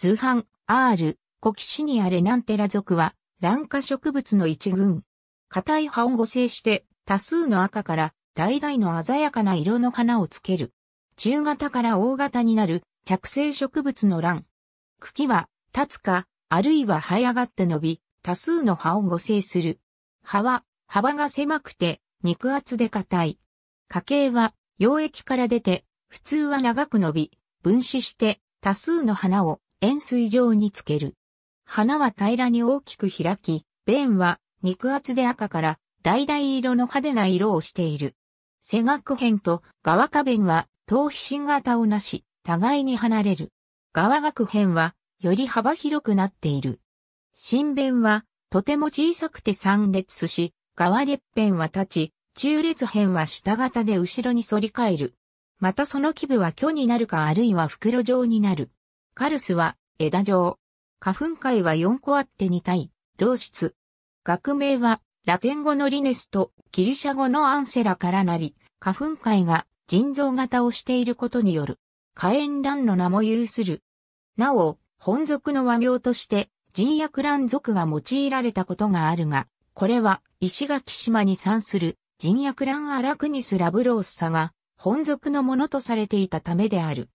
図版 R、コキシニアレナンテラ属は、卵化植物の一群。硬い葉を合成して多数の赤から大々の鮮やかな色の花をつける。中型から大型になる着生植物の卵。茎は立つか、あるいは這い上がって伸び、多数の葉を合成する。葉は幅が狭くて肉厚で硬い。花茎は溶液から出て、普通は長く伸び、分子して多数の花を円錐状につける。花は平らに大きく開き、弁は肉厚で赤から橙色の派手な色をしている。背学辺と側下弁は頭皮心型をなし、互いに離れる。側学辺はより幅広くなっている。新弁はとても小さくて三列し、側列辺は立ち、中列辺は下型で後ろに反り返る。またその基部は虚になるかあるいは袋状になる。カルスは枝状。花粉界は4個あって2体、老質。学名はラテン語のリネスとギリシャ語のアンセラからなり、花粉界が人造型をしていることによる。火炎乱の名も有する。なお、本族の和名として人薬乱族が用いられたことがあるが、これは石垣島に産する人薬乱アラクニスラブロースサが本族のものとされていたためである。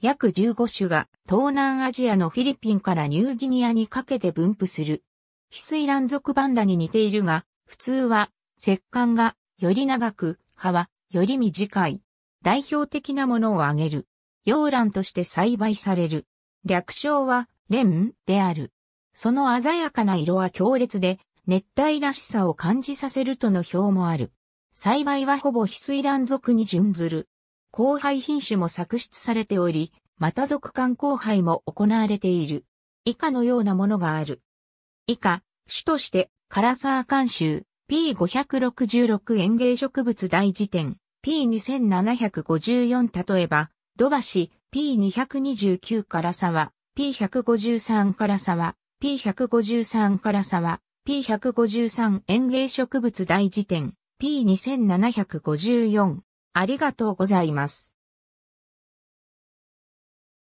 約15種が東南アジアのフィリピンからニューギニアにかけて分布する。翡翠蘭属バンダに似ているが、普通は、石管がより長く、葉はより短い。代表的なものを挙げる。洋蘭として栽培される。略称は、レンである。その鮮やかな色は強烈で、熱帯らしさを感じさせるとの表もある。栽培はほぼ翡翠蘭属に準ずる。交配品種も作出されており、また続間交配も行われている。以下のようなものがある。以下、種として、カラサー監修 P566 園芸植物大辞典 P2754 例えば、土橋 P229 から沢 P153 から沢 P153 から沢 P153 園芸植物大辞典 P2754 ありがとうございます。